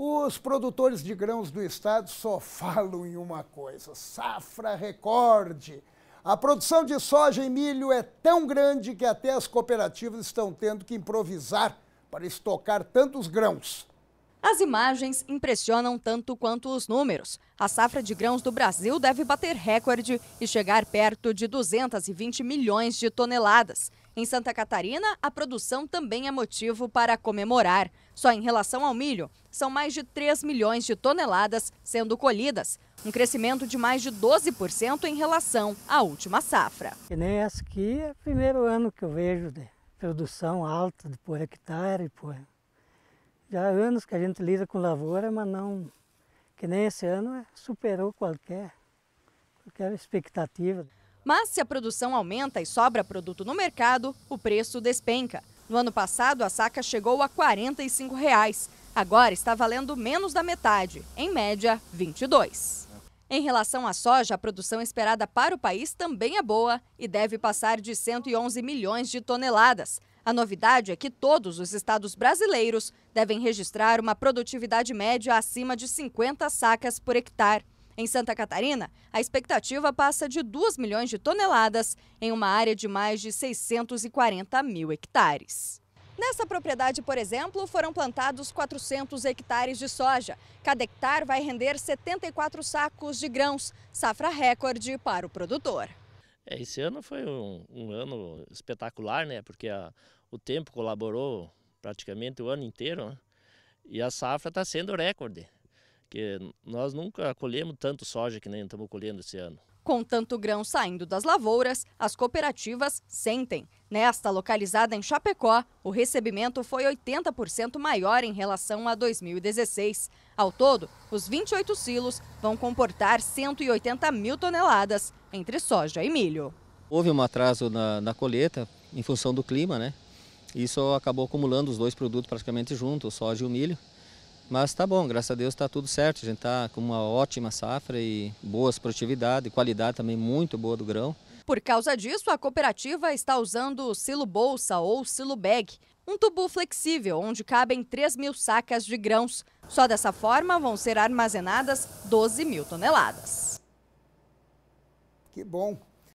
Os produtores de grãos do estado só falam em uma coisa: safra recorde. A produção de soja e milho é tão grande que até as cooperativas estão tendo que improvisar para estocar tantos grãos. As imagens impressionam tanto quanto os números. A safra de grãos do Brasil deve bater recorde e chegar perto de 220 milhões de toneladas. Em Santa Catarina, a produção também é motivo para comemorar. Só em relação ao milho, são mais de 3 milhões de toneladas sendo colhidas, um crescimento de mais de 12% em relação à última safra. E nem essa aqui é o primeiro ano que eu vejo de produção alta por hectare. Por... Já há anos que a gente lida com lavoura, mas não que nem esse ano é, superou qualquer, qualquer expectativa. Mas se a produção aumenta e sobra produto no mercado, o preço despenca. No ano passado, a saca chegou a R$ 45. Reais. Agora está valendo menos da metade, em média, 22. Em relação à soja, a produção esperada para o país também é boa e deve passar de 111 milhões de toneladas. A novidade é que todos os estados brasileiros devem registrar uma produtividade média acima de 50 sacas por hectare. Em Santa Catarina, a expectativa passa de 2 milhões de toneladas em uma área de mais de 640 mil hectares. Nessa propriedade, por exemplo, foram plantados 400 hectares de soja. Cada hectare vai render 74 sacos de grãos, safra recorde para o produtor. É, esse ano foi um, um ano espetacular, né? Porque a, o tempo colaborou praticamente o ano inteiro, né? E a safra está sendo recorde. Porque nós nunca colhemos tanto soja que nem estamos colhendo esse ano. Com tanto grão saindo das lavouras, as cooperativas sentem. Nesta, localizada em Chapecó, o recebimento foi 80% maior em relação a 2016. Ao todo, os 28 silos vão comportar 180 mil toneladas, entre soja e milho. Houve um atraso na, na colheita, em função do clima, né? Isso acabou acumulando os dois produtos praticamente juntos, soja e o milho. Mas tá bom, graças a Deus está tudo certo. A gente está com uma ótima safra e boas produtividade, qualidade também muito boa do grão. Por causa disso, a cooperativa está usando o silo bolsa ou silo bag, um tubo flexível onde cabem 3 mil sacas de grãos. Só dessa forma vão ser armazenadas 12 mil toneladas. Que bom!